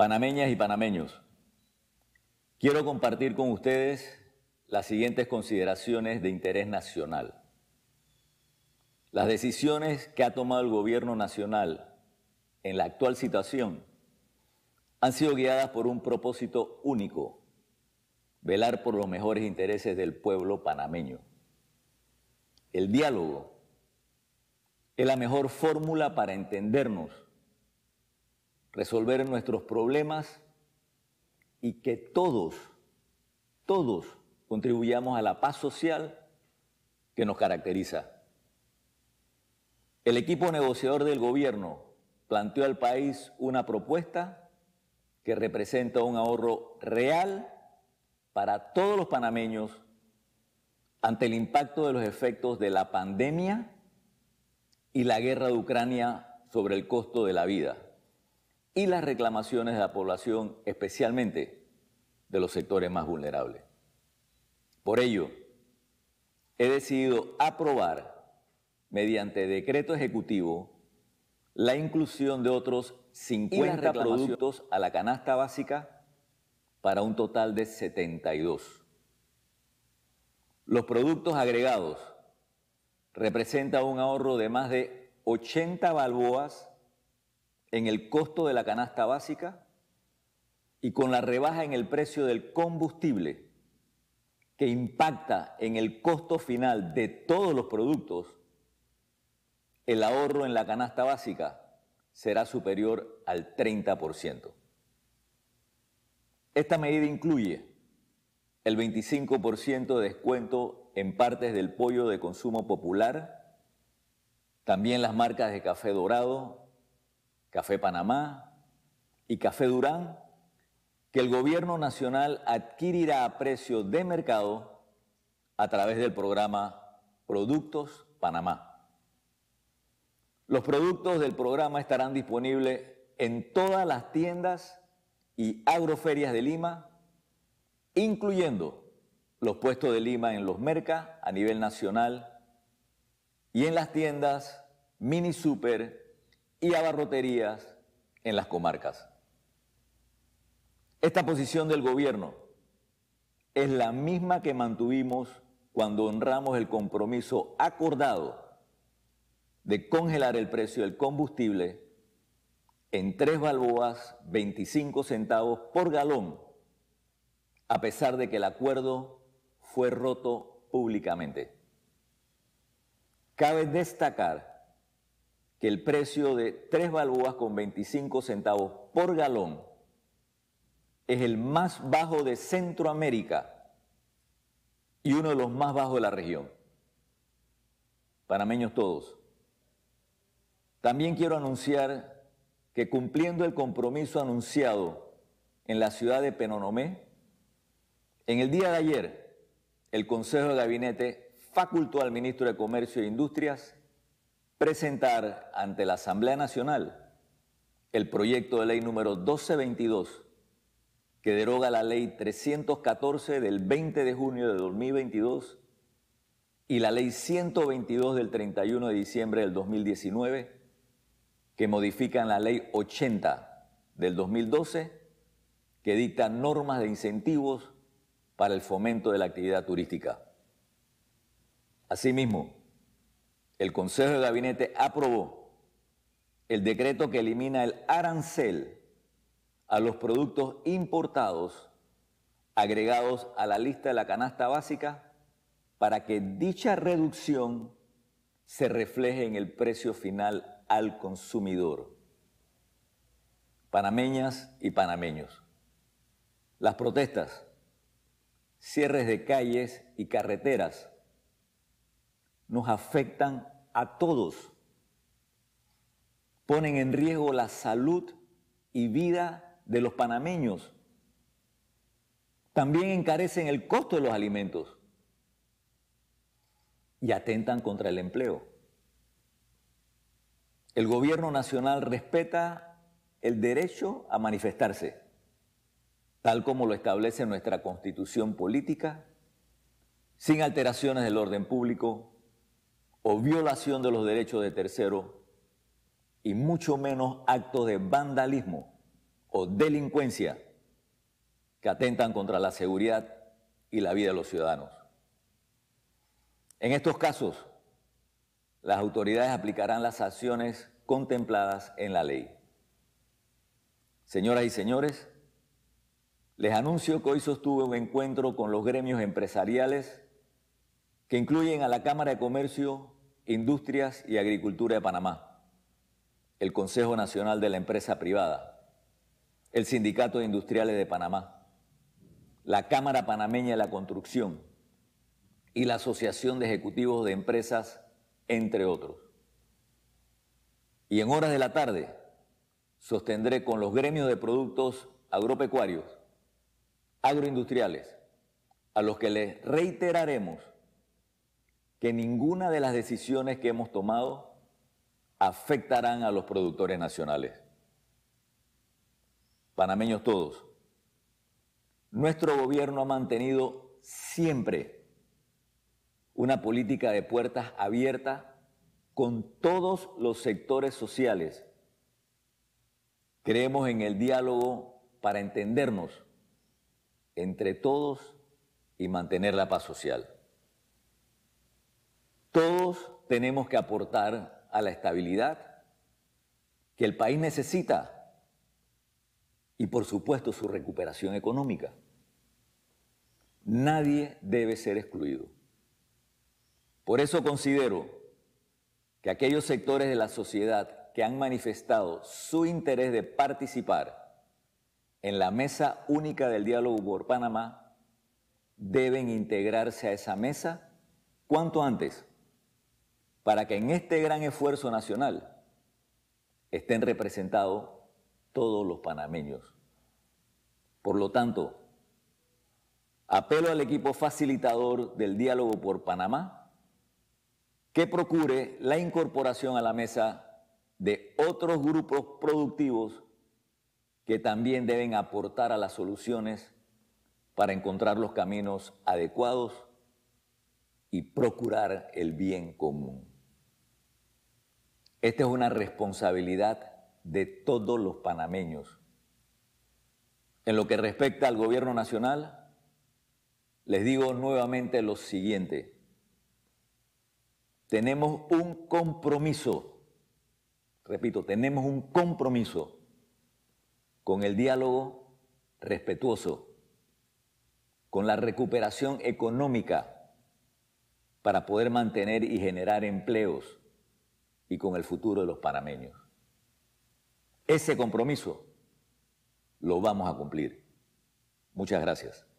panameñas y panameños, quiero compartir con ustedes las siguientes consideraciones de interés nacional. Las decisiones que ha tomado el gobierno nacional en la actual situación han sido guiadas por un propósito único, velar por los mejores intereses del pueblo panameño. El diálogo es la mejor fórmula para entendernos resolver nuestros problemas y que todos, todos contribuyamos a la paz social que nos caracteriza. El equipo negociador del gobierno planteó al país una propuesta que representa un ahorro real para todos los panameños ante el impacto de los efectos de la pandemia y la guerra de Ucrania sobre el costo de la vida y las reclamaciones de la población, especialmente de los sectores más vulnerables. Por ello, he decidido aprobar mediante decreto ejecutivo la inclusión de otros 50 productos a la canasta básica para un total de 72. Los productos agregados representan un ahorro de más de 80 balboas en el costo de la canasta básica y con la rebaja en el precio del combustible que impacta en el costo final de todos los productos, el ahorro en la canasta básica será superior al 30%. Esta medida incluye el 25% de descuento en partes del pollo de consumo popular, también las marcas de café dorado Café Panamá y Café Durán, que el gobierno nacional adquirirá a precio de mercado a través del programa Productos Panamá. Los productos del programa estarán disponibles en todas las tiendas y agroferias de Lima, incluyendo los puestos de Lima en los mercas a nivel nacional y en las tiendas mini super y abarroterías en las comarcas. Esta posición del gobierno es la misma que mantuvimos cuando honramos el compromiso acordado de congelar el precio del combustible en tres balboas 25 centavos por galón, a pesar de que el acuerdo fue roto públicamente. Cabe destacar que el precio de tres balúas con 25 centavos por galón es el más bajo de Centroamérica y uno de los más bajos de la región. Panameños todos. También quiero anunciar que cumpliendo el compromiso anunciado en la ciudad de Penonomé, en el día de ayer el Consejo de Gabinete facultó al ministro de Comercio e Industrias presentar ante la Asamblea Nacional el proyecto de ley número 1222 que deroga la ley 314 del 20 de junio de 2022 y la ley 122 del 31 de diciembre del 2019 que modifican la ley 80 del 2012 que dicta normas de incentivos para el fomento de la actividad turística. Asimismo, el Consejo de Gabinete aprobó el decreto que elimina el arancel a los productos importados agregados a la lista de la canasta básica para que dicha reducción se refleje en el precio final al consumidor. Panameñas y panameños, las protestas, cierres de calles y carreteras nos afectan a todos. Ponen en riesgo la salud y vida de los panameños. También encarecen el costo de los alimentos y atentan contra el empleo. El gobierno nacional respeta el derecho a manifestarse, tal como lo establece nuestra constitución política, sin alteraciones del orden público, o violación de los derechos de tercero y mucho menos actos de vandalismo o delincuencia que atentan contra la seguridad y la vida de los ciudadanos. En estos casos, las autoridades aplicarán las acciones contempladas en la ley. Señoras y señores, les anuncio que hoy sostuve un encuentro con los gremios empresariales que incluyen a la Cámara de Comercio, Industrias y Agricultura de Panamá, el Consejo Nacional de la Empresa Privada, el Sindicato de Industriales de Panamá, la Cámara Panameña de la Construcción y la Asociación de Ejecutivos de Empresas, entre otros. Y en horas de la tarde sostendré con los gremios de productos agropecuarios, agroindustriales, a los que les reiteraremos que ninguna de las decisiones que hemos tomado afectarán a los productores nacionales. Panameños todos. Nuestro gobierno ha mantenido siempre una política de puertas abiertas con todos los sectores sociales. Creemos en el diálogo para entendernos entre todos y mantener la paz social. Todos tenemos que aportar a la estabilidad que el país necesita y por supuesto su recuperación económica. Nadie debe ser excluido. Por eso considero que aquellos sectores de la sociedad que han manifestado su interés de participar en la mesa única del diálogo por Panamá deben integrarse a esa mesa cuanto antes para que en este gran esfuerzo nacional estén representados todos los panameños. Por lo tanto, apelo al equipo facilitador del diálogo por Panamá que procure la incorporación a la mesa de otros grupos productivos que también deben aportar a las soluciones para encontrar los caminos adecuados y procurar el bien común. Esta es una responsabilidad de todos los panameños. En lo que respecta al gobierno nacional, les digo nuevamente lo siguiente. Tenemos un compromiso, repito, tenemos un compromiso con el diálogo respetuoso, con la recuperación económica para poder mantener y generar empleos y con el futuro de los panameños. Ese compromiso lo vamos a cumplir. Muchas gracias.